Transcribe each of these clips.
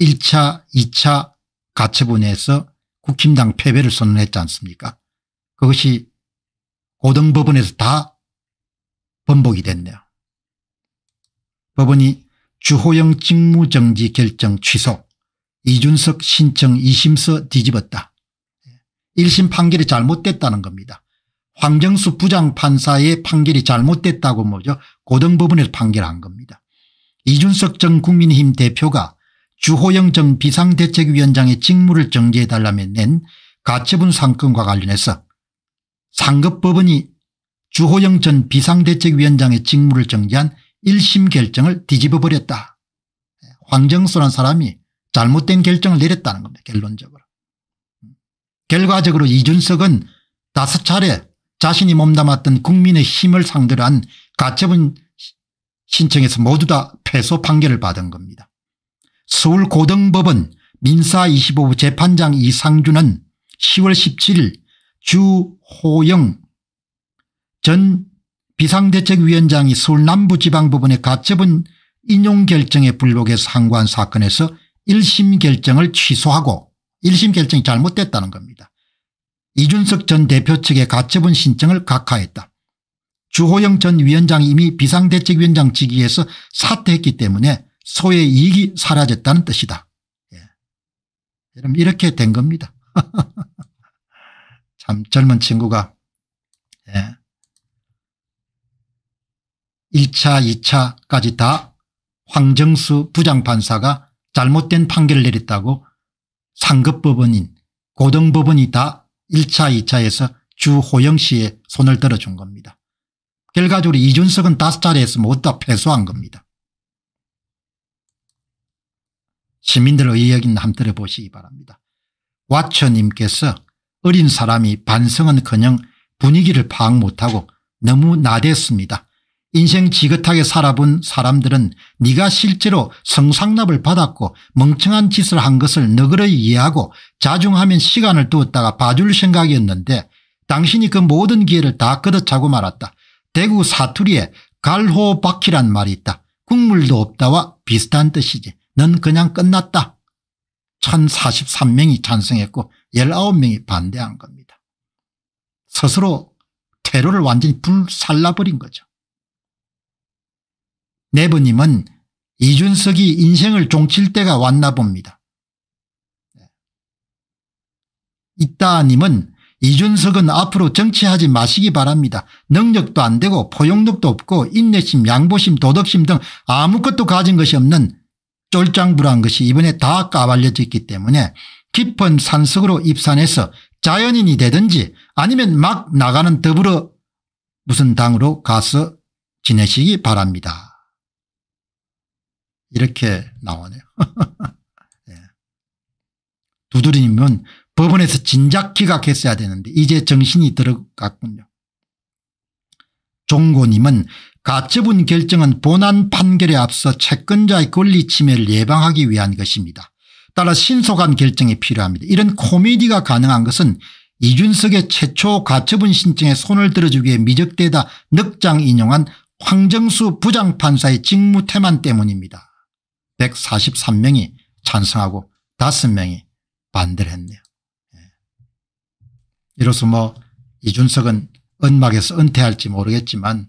1차 2차 가처분에서 국힘당 패배를 선언했지 않습니까 그것이 고등법원에서 다 번복이 됐네요. 법원이 주호영 직무정지 결정 취소 이준석 신청 2심서 뒤집었다. 1심 판결이 잘못됐다는 겁니다. 황정수 부장판사의 판결이 잘못됐다고 뭐죠 고등법원에서 판결한 겁니다. 이준석 전 국민의힘 대표가 주호영 전 비상대책위원장의 직무를 정지해달라며 낸 가처분 상권과 관련해서 상급법원이 주호영 전 비상대책위원장의 직무를 정지한 1심 결정을 뒤집어버렸다. 황정수란 사람이 잘못된 결정을 내렸다는 겁니다. 결론적으로. 결과적으로 이준석은 다섯 차례 자신이 몸담았던 국민의 힘을 상대로 한 가처분 신청에서 모두 다 패소 판결을 받은 겁니다. 서울고등법원 민사25 부 재판장 이상준은 10월 17일 주호영 전 비상대책위원장이 서울 남부지방법원의 가처분 인용결정에 불복해서 항고한 사건에서 1심 결정을 취소하고 1심 결정이 잘못됐다는 겁니다. 이준석 전 대표 측의 가처분 신청을 각하했다. 주호영 전 위원장이 이미 비상대책위원장 직위에서 사퇴했기 때문에 소의 이익이 사라졌다는 뜻이다. 예. 여러분 이렇게 된 겁니다. 참 젊은 친구가 예. 1차 2차까지 다 황정수 부장판사가 잘못된 판결을 내렸다고 상급법원인 고등법원이 다 1차 2차에서 주호영 씨의 손을 들어준 겁니다. 결과적으로 이준석은 다섯 자리에서 모다 패소한 겁니다. 시민들의 이야기는 함 들어보시기 바랍니다. 와처님께서 어린 사람이 반성은커녕 분위기를 파악 못하고 너무 나댔습니다. 인생 지긋하게 살아본 사람들은 네가 실제로 성상납을 받았고 멍청한 짓을 한 것을 너그러이 이해하고 자중하면 시간을 두었다가 봐줄 생각이었는데 당신이 그 모든 기회를 다 걷어차고 말았다. 대구 사투리에 갈호박히란 말이 있다. 국물도 없다와 비슷한 뜻이지. 넌 그냥 끝났다. 1043명이 찬성했고 19명이 반대한 겁니다. 스스로 테러를 완전히 불살라버린 거죠. 네버님은 이준석이 인생을 종칠 때가 왔나 봅니다. 이따님은 이준석은 앞으로 정치하지 마시기 바랍니다. 능력도 안 되고 포용력도 없고 인내심 양보심 도덕심 등 아무것도 가진 것이 없는 쫄장불한 것이 이번에 다 까발려져 있기 때문에 깊은 산속으로 입산해서 자연인이 되든지 아니면 막 나가는 더불어 무슨 당으로 가서 지내시기 바랍니다. 이렇게 나오네요. 예. 두드리님은 법원에서 진작 기각했어야 되는데 이제 정신이 들어갔군요. 종고님은 가처분 결정은 본안 판결에 앞서 채권자의 권리 침해를 예방하기 위한 것입니다. 따라 신속한 결정이 필요합니다. 이런 코미디가 가능한 것은 이준석의 최초 가처분 신청에 손을 들어주기에 미적대다 넉장 인용한 황정수 부장판사의 직무태만 때문입니다. 143명이 찬성하고 5명이 반대를 했네요. 예. 이로써 뭐 이준석은 은막에서 은퇴할지 모르겠지만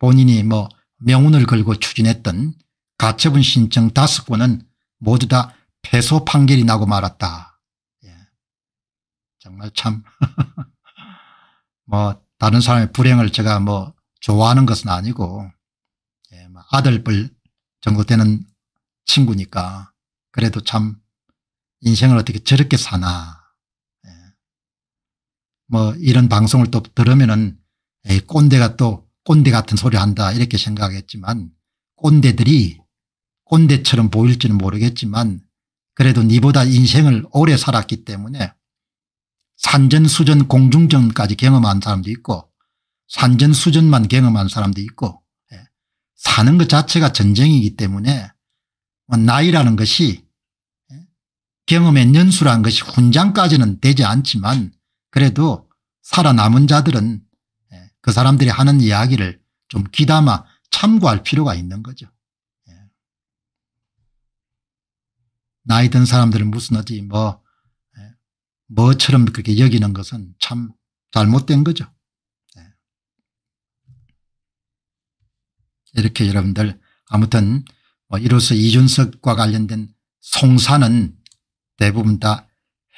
본인이 뭐 명운을 걸고 추진했던 가처분 신청 다섯 건은 모두 다 패소 판결이 나고 말았다. 예. 정말 참. 뭐 다른 사람의 불행을 제가 뭐 좋아하는 것은 아니고 예, 뭐 아들뻘 정도 되는 친구니까 그래도 참 인생을 어떻게 저렇게 사나 예. 뭐 이런 방송을 또 들으면은 꼰대가 또 꼰대 같은 소리 한다 이렇게 생각했지만 꼰대들이 꼰대처럼 보일지는 모르겠지만 그래도 니보다 인생을 오래 살았기 때문에 산전수전 공중전까지 경험한 사람도 있고 산전수전만 경험한 사람도 있고 예, 사는 것 자체가 전쟁이기 때문에 뭐 나이라는 것이 예, 경험의 연수라는 것이 훈장까지는 되지 않지만 그래도 살아남은 자들은 그 사람들이 하는 이야기를 좀 귀담아 참고할 필요가 있는 거죠. 예. 나이 든 사람들은 무슨 어찌 뭐 예. 뭐처럼 그렇게 여기는 것은 참 잘못된 거죠. 예. 이렇게 여러분들 아무튼 뭐 이로써 이준석과 관련된 송사는 대부분 다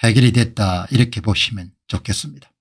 해결이 됐다 이렇게 보시면 좋겠습니다.